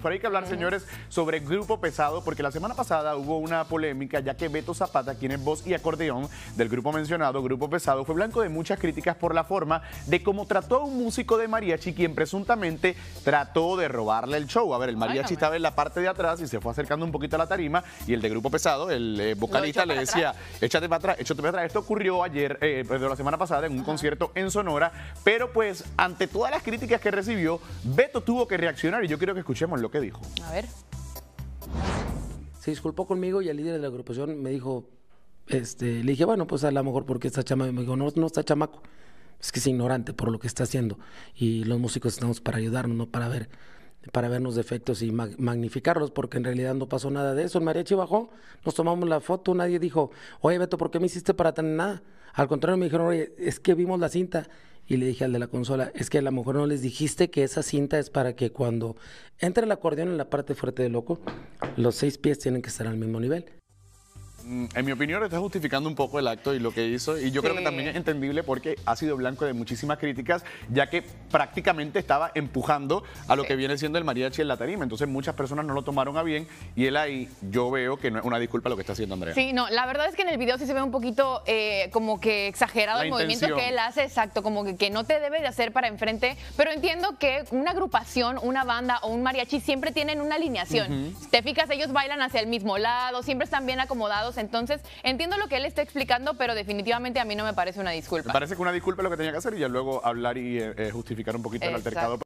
para hay que hablar, señores, sobre Grupo Pesado, porque la semana pasada hubo una polémica, ya que Beto Zapata, quien es voz y acordeón del grupo mencionado, Grupo Pesado, fue blanco de muchas críticas por la forma de cómo trató a un músico de mariachi, quien presuntamente trató de robarle el show. A ver, el mariachi estaba en la parte de atrás y se fue acercando un poquito a la tarima, y el de Grupo Pesado, el eh, vocalista, le decía, échate para atrás, échate para atrás. Esto ocurrió ayer, eh, pues, la semana pasada, en un concierto en Sonora, pero pues, ante todas las críticas que recibió, Beto tuvo que reaccionar, y yo quiero que escuchemos lo que dijo. A ver. Se disculpó conmigo y el líder de la agrupación me dijo, este, le dije, bueno, pues a lo mejor porque está chamaco. Me dijo, no, no está chamaco. Es que es ignorante por lo que está haciendo. Y los músicos estamos para ayudarnos, no para ver para vernos defectos y magnificarlos, porque en realidad no pasó nada de eso. El mariachi bajó, nos tomamos la foto, nadie dijo, oye Beto, ¿por qué me hiciste para tener nada? Al contrario, me dijeron, oye, es que vimos la cinta y le dije al de la consola, es que a lo mejor no les dijiste que esa cinta es para que cuando entre el acordeón en la parte fuerte de loco, los seis pies tienen que estar al mismo nivel. Mm, en mi opinión, está justificando un poco el acto y lo que hizo. Y yo creo que también es entendible porque ha sido blanco de muchísimas críticas, ya que prácticamente estaba empujando a lo que viene siendo el mariachi en la tarima. Entonces, muchas personas no lo tomaron a bien. Y él ahí, yo veo que no es una disculpa lo que está haciendo Andrea. Sí, no, la verdad es que en el video sí se ve un poquito eh, como que exagerado el movimiento que él hace, exacto, como que, que no te debe de hacer para enfrente. Pero entiendo que una agrupación, una banda o un mariachi siempre tienen una alineación. Te fijas, ellos bailan hacia el mismo lado, siempre están bien acomodados entonces, entiendo lo que él está explicando, pero definitivamente a mí no me parece una disculpa. Parece que una disculpa lo que tenía que hacer y ya luego hablar y eh, eh, justificar un poquito el altercado.